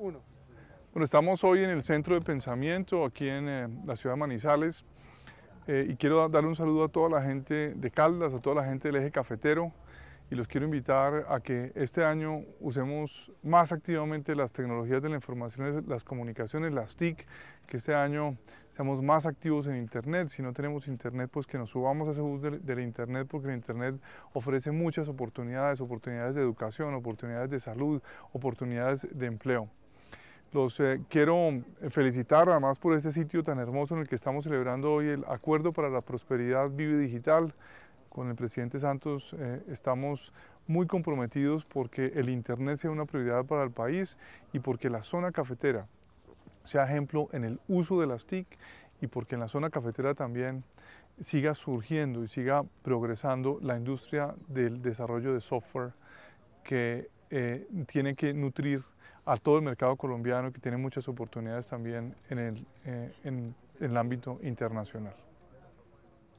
Bueno, estamos hoy en el Centro de Pensamiento, aquí en eh, la ciudad de Manizales, eh, y quiero darle un saludo a toda la gente de Caldas, a toda la gente del eje cafetero, y los quiero invitar a que este año usemos más activamente las tecnologías de la información, las comunicaciones, las TIC, que este año seamos más activos en Internet. Si no tenemos Internet, pues que nos subamos a ese bus del Internet, porque el Internet ofrece muchas oportunidades, oportunidades de educación, oportunidades de salud, oportunidades de empleo. Los eh, quiero eh, felicitar además por este sitio tan hermoso en el que estamos celebrando hoy el Acuerdo para la Prosperidad Vive Digital. Con el presidente Santos eh, estamos muy comprometidos porque el Internet sea una prioridad para el país y porque la zona cafetera sea ejemplo en el uso de las TIC y porque en la zona cafetera también siga surgiendo y siga progresando la industria del desarrollo de software que tiene que nutrir a todo el mercado colombiano que tiene muchas oportunidades también en el, eh, en el ámbito internacional.